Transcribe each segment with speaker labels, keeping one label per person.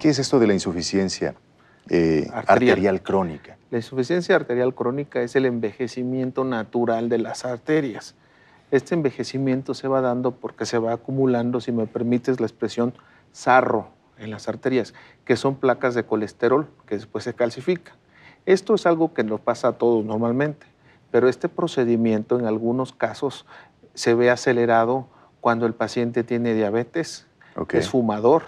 Speaker 1: ¿Qué es esto de la insuficiencia eh, arterial. crónica?
Speaker 2: La insuficiencia arterial crónica es el envejecimiento natural de las arterias. Este envejecimiento se va dando porque se va acumulando, si me permites la expresión, sarro en las arterias, que son placas de colesterol que después se calcifica. Esto es algo que nos pasa a todos normalmente, pero este procedimiento en algunos casos se ve acelerado cuando el paciente tiene diabetes, es fumador,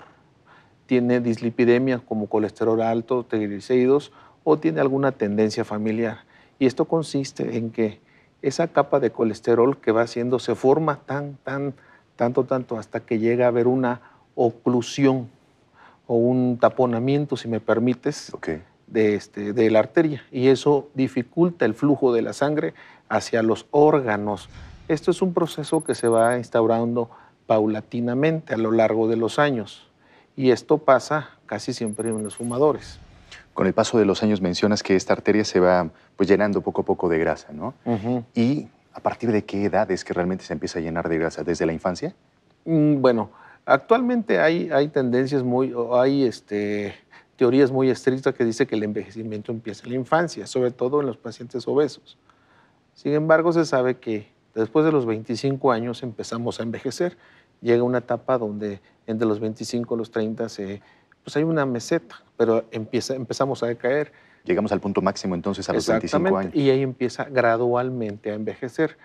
Speaker 2: tiene dislipidemia, como colesterol alto, triglicéridos o tiene alguna tendencia familiar. Y esto consiste en que esa capa de colesterol que va haciendo se forma tan, tan, tanto, tanto hasta que llega a haber una oclusión o un taponamiento, si me permites, de, este, de la arteria. Y eso dificulta el flujo de la sangre hacia los órganos. Esto es un proceso que se va instaurando paulatinamente a lo largo de los años y esto pasa casi siempre en los fumadores.
Speaker 1: Con el paso de los años mencionas que esta arteria se va pues, llenando poco a poco de grasa, ¿no? ¿Y a partir de qué edad es que realmente se empieza a llenar de grasa? ¿Desde la infancia? Mm, bueno, actualmente hay,
Speaker 2: hay tendencias muy, hay este, teorías muy estrictas que dicen que el envejecimiento empieza en la infancia, sobre todo en los pacientes obesos. Sin embargo, se sabe que después de los 25 años empezamos a envejecer. Llega una etapa donde entre los 25 y los 30 se, pues hay una meseta, pero empieza, empezamos a decaer. Llegamos al punto máximo entonces a los 25 años. Y ahí empieza gradualmente a envejecer.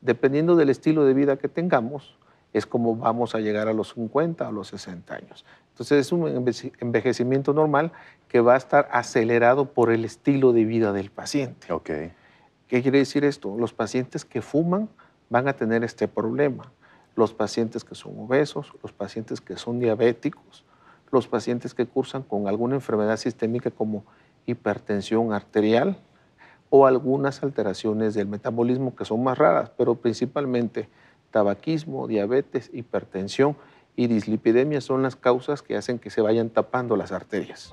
Speaker 2: Dependiendo del estilo de vida que tengamos, es como vamos a llegar a los 50 o los 60 años. Entonces es un envejecimiento normal que va a estar acelerado por el estilo de vida del paciente. ¿Qué quiere decir esto? Los pacientes que fuman van a tener este problema los pacientes que son obesos, los pacientes que son diabéticos, los pacientes que cursan con alguna enfermedad sistémica como hipertensión arterial o algunas alteraciones del metabolismo que son más raras, pero principalmente tabaquismo, diabetes, hipertensión y dislipidemia son las causas que hacen que se vayan tapando las arterias.